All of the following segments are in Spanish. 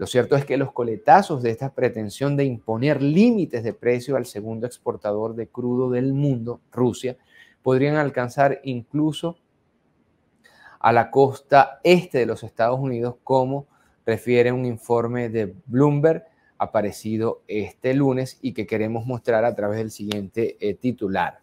Lo cierto es que los coletazos de esta pretensión de imponer límites de precio al segundo exportador de crudo del mundo, Rusia, podrían alcanzar incluso a la costa este de los Estados Unidos, como refiere un informe de Bloomberg aparecido este lunes y que queremos mostrar a través del siguiente eh, titular.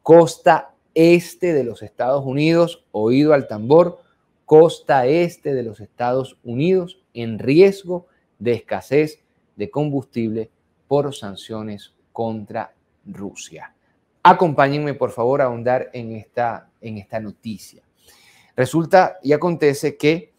Costa este de los Estados Unidos, oído al tambor, costa este de los Estados Unidos en riesgo de escasez de combustible por sanciones contra Rusia. Acompáñenme por favor a ahondar en esta, en esta noticia. Resulta y acontece que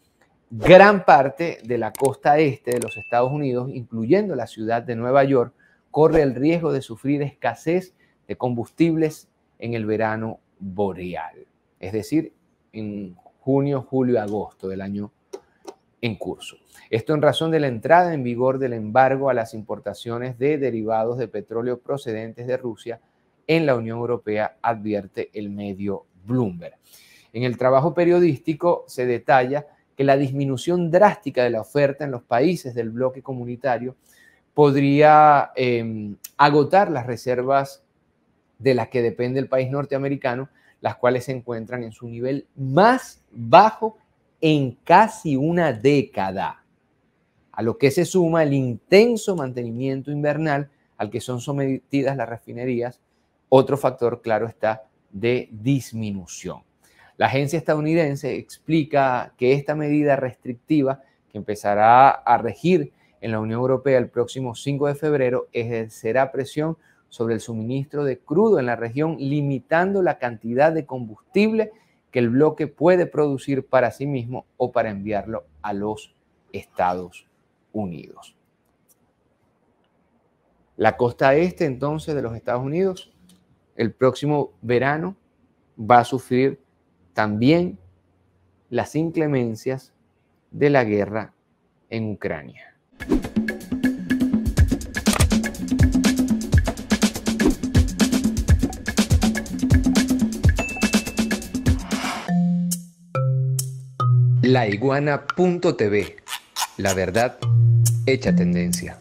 gran parte de la costa este de los Estados Unidos, incluyendo la ciudad de Nueva York, corre el riesgo de sufrir escasez de combustibles en el verano boreal, es decir, en junio, julio, agosto del año en curso. Esto en razón de la entrada en vigor del embargo a las importaciones de derivados de petróleo procedentes de Rusia en la Unión Europea, advierte el medio Bloomberg. En el trabajo periodístico se detalla que la disminución drástica de la oferta en los países del bloque comunitario podría em, agotar las reservas de las que depende el país norteamericano, las cuales se encuentran en su nivel más bajo en casi una década, a lo que se suma el intenso mantenimiento invernal al que son sometidas las refinerías, otro factor claro está de disminución. La agencia estadounidense explica que esta medida restrictiva que empezará a regir en la Unión Europea el próximo 5 de febrero ejercerá presión sobre el suministro de crudo en la región, limitando la cantidad de combustible que el bloque puede producir para sí mismo o para enviarlo a los Estados Unidos. La costa este entonces de los Estados Unidos, el próximo verano va a sufrir también las inclemencias de la guerra en Ucrania. La Laiguana.tv, la verdad hecha tendencia.